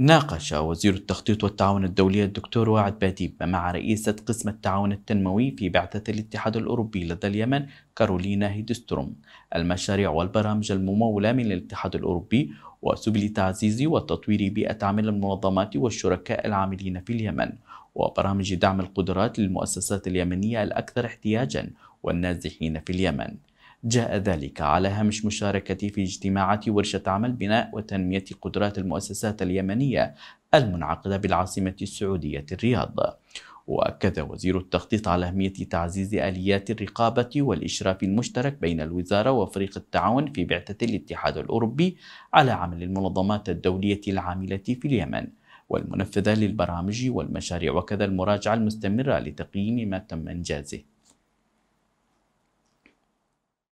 ناقش وزير التخطيط والتعاون الدولي الدكتور واعد باديب مع رئيسة قسم التعاون التنموي في بعثة الاتحاد الأوروبي لدى اليمن كارولينا هيدستروم المشاريع والبرامج الممولة من الاتحاد الأوروبي وسبل تعزيز وتطوير بيئة عمل المنظمات والشركاء العاملين في اليمن وبرامج دعم القدرات للمؤسسات اليمنية الأكثر احتياجا والنازحين في اليمن جاء ذلك على هامش مشاركتي في اجتماعات ورشة عمل بناء وتنمية قدرات المؤسسات اليمنية المنعقدة بالعاصمة السعودية الرياض وأكد وزير التخطيط على أهمية تعزيز آليات الرقابة والإشراف المشترك بين الوزارة وفريق التعاون في بعثة الاتحاد الأوروبي على عمل المنظمات الدولية العاملة في اليمن والمنفذة للبرامج والمشاريع وكذا المراجعة المستمرة لتقييم ما تم إنجازه